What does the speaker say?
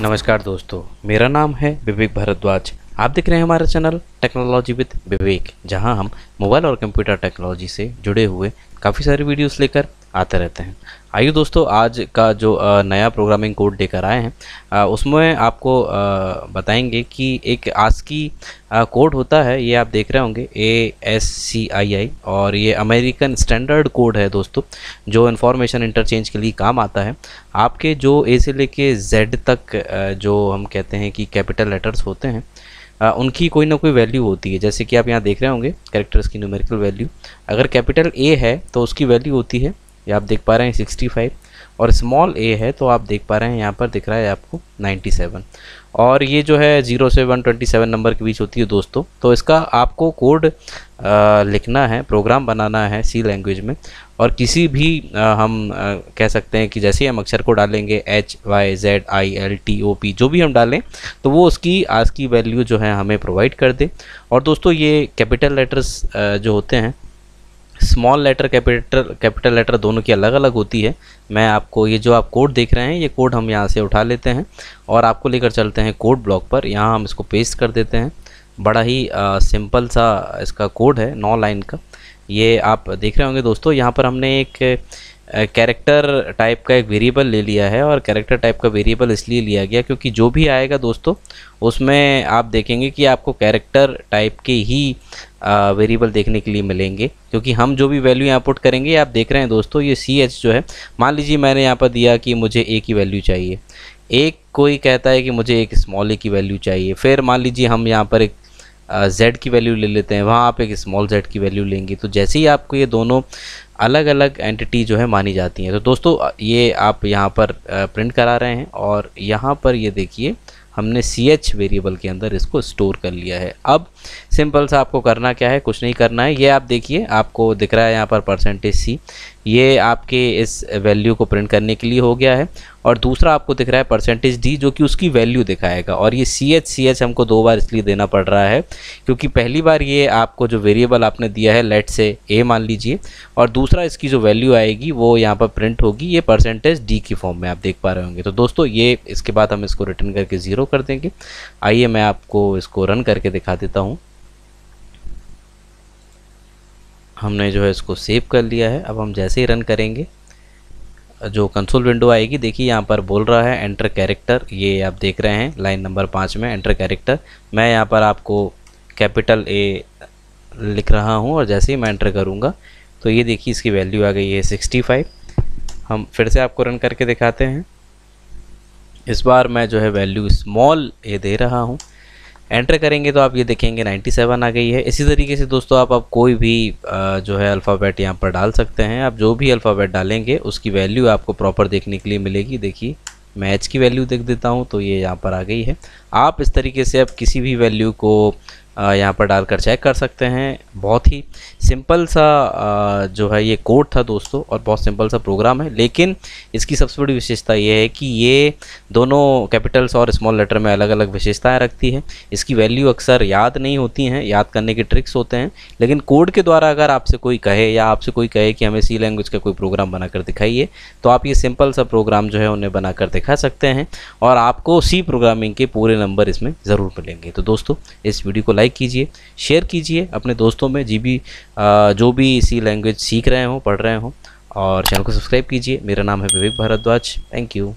नमस्कार दोस्तों मेरा नाम है विवेक भारद्वाज आप देख रहे हैं हमारा चैनल टेक्नोलॉजी विद विवेक जहां हम मोबाइल और कंप्यूटर टेक्नोलॉजी से जुड़े हुए काफ़ी सारे वीडियोस लेकर आते रहते हैं आइए दोस्तों आज का जो नया प्रोग्रामिंग कोड लेकर आए हैं उसमें आपको बताएंगे कि एक आस्की कोड होता है ये आप देख रहे होंगे ए एस सी आई आई और ये अमेरिकन स्टैंडर्ड कोड है दोस्तों जो इन्फॉर्मेशन इंटरचेंज के लिए काम आता है आपके जो ए से लेके जेड तक जो हम कहते हैं कि कैपिटल लेटर्स होते हैं आ, उनकी कोई ना कोई वैल्यू होती है जैसे कि आप यहाँ देख रहे होंगे कैरेक्टर्स की न्यूमेरिकल वैल्यू अगर कैपिटल ए है तो उसकी वैल्यू होती है ये आप देख पा रहे हैं 65 और स्मॉल ए है तो आप देख पा रहे हैं यहाँ पर दिख रहा है आपको 97 और ये जो है जीरो से 127 नंबर के बीच होती है दोस्तों तो इसका आपको कोड लिखना है प्रोग्राम बनाना है सी लैंग्वेज में और किसी भी आ, हम आ, कह सकते हैं कि जैसे ही हम अक्षर को डालेंगे H Y Z I L T O P जो भी हम डालें तो वो उसकी आज की वैल्यू जो है हमें प्रोवाइड कर दे और दोस्तों ये कैपिटल लेटर्स जो होते हैं small letter capital capital letter दोनों की अलग अलग होती है मैं आपको ये जो आप कोड देख रहे हैं ये कोड हम यहाँ से उठा लेते हैं और आपको लेकर चलते हैं कोड ब्लॉक पर यहाँ हम इसको पेस्ट कर देते हैं बड़ा ही आ, सिंपल सा इसका कोड है नौ लाइन का ये आप देख रहे होंगे दोस्तों यहाँ पर हमने एक कैरेक्टर टाइप का एक वेरिएबल ले लिया है और कैरेक्टर टाइप का वेरिएबल इसलिए लिया गया क्योंकि जो भी आएगा दोस्तों उसमें आप देखेंगे कि आपको कैरेक्टर टाइप के ही वेरिएबल देखने के लिए मिलेंगे क्योंकि हम जो भी वैल्यू यहाँ पुट करेंगे आप देख रहे हैं दोस्तों ये सी एच जो है मान लीजिए मैंने यहाँ पर दिया कि मुझे ए की वैल्यू चाहिए एक कोई कहता है कि मुझे एक स्मॉल ए की वैल्यू चाहिए फिर मान लीजिए हम यहाँ पर एक जेड की वैल्यू ले लेते हैं वहाँ आप एक स्मॉल जेड की वैल्यू लेंगे तो जैसे ही आपको ये दोनों अलग अलग एंटिटी जो है मानी जाती हैं तो दोस्तों ये आप यहाँ पर प्रिंट करा रहे हैं और यहाँ पर ये देखिए हमने सी एच वेरिएबल के अंदर इसको स्टोर कर लिया है अब सिंपल सा आपको करना क्या है कुछ नहीं करना है ये आप देखिए आपको दिख रहा है यहाँ पर परसेंटेज सी ये आपके इस वैल्यू को प्रिंट करने के लिए हो गया है और दूसरा आपको दिख रहा है परसेंटेज डी जो कि उसकी वैल्यू दिखाएगा और ये सी एच सी एच हमको दो बार इसलिए देना पड़ रहा है क्योंकि पहली बार ये आपको जो वेरिएबल आपने दिया है लेट से ए मान लीजिए और दूसरा इसकी जो वैल्यू आएगी वो यहाँ पर प्रिंट होगी ये परसेंटेज डी की फॉर्म में आप देख पा रहे होंगे तो दोस्तों ये इसके बाद हम इसको रिटर्न करके ज़ीरो कर देंगे आइए मैं आपको इसको रन करके दिखा देता हूँ हमने जो है इसको सेव कर लिया है अब हम जैसे ही रन करेंगे जो कंसोल विंडो आएगी देखिए यहाँ पर बोल रहा है एंटर कैरेक्टर ये आप देख रहे हैं लाइन नंबर पाँच में एंटर कैरेक्टर मैं यहाँ पर आपको कैपिटल ए लिख रहा हूँ और जैसे ही मैं एंटर करूँगा तो ये देखिए इसकी वैल्यू आ गई है सिक्सटी फाइव हम फिर से आपको रन करके दिखाते हैं इस बार मैं जो है वैल्यू स्मॉल ए दे रहा हूँ एंटर करेंगे तो आप ये देखेंगे 97 आ गई है इसी तरीके से दोस्तों आप आप कोई भी जो है अल्फ़ाबेट यहाँ पर डाल सकते हैं आप जो भी अल्फ़ाबेट डालेंगे उसकी वैल्यू आपको प्रॉपर देखने के लिए मिलेगी देखिए मैं एच की वैल्यू देख देता हूँ तो ये यहाँ पर आ गई है आप इस तरीके से आप किसी भी वैल्यू को यहाँ पर डालकर चेक कर सकते हैं बहुत ही सिंपल सा जो है ये कोड था दोस्तों और बहुत सिंपल सा प्रोग्राम है लेकिन इसकी सबसे बड़ी विशेषता ये है कि ये दोनों कैपिटल्स और स्मॉल लेटर में अलग अलग विशेषताएँ रखती है इसकी वैल्यू अक्सर याद नहीं होती हैं याद करने के ट्रिक्स होते हैं लेकिन कोड के द्वारा अगर आपसे कोई कहे या आपसे कोई कहे कि हमें सी लैंग्वेज का कोई प्रोग्राम बनाकर दिखाइए तो आप ये सिंपल सा प्रोग्राम जो है उन्हें बनाकर दिखा सकते हैं और आपको सी प्रोग्रामिंग के पूरे नंबर इसमें ज़रूर मिलेंगे तो दोस्तों इस वीडियो को लाइक लाइक कीजिए शेयर कीजिए अपने दोस्तों में जी भी जो भी इसी लैंग्वेज सीख रहे हों पढ़ रहे हों और चैनल को सब्सक्राइब कीजिए मेरा नाम है विवेक भारद्वाज थैंक यू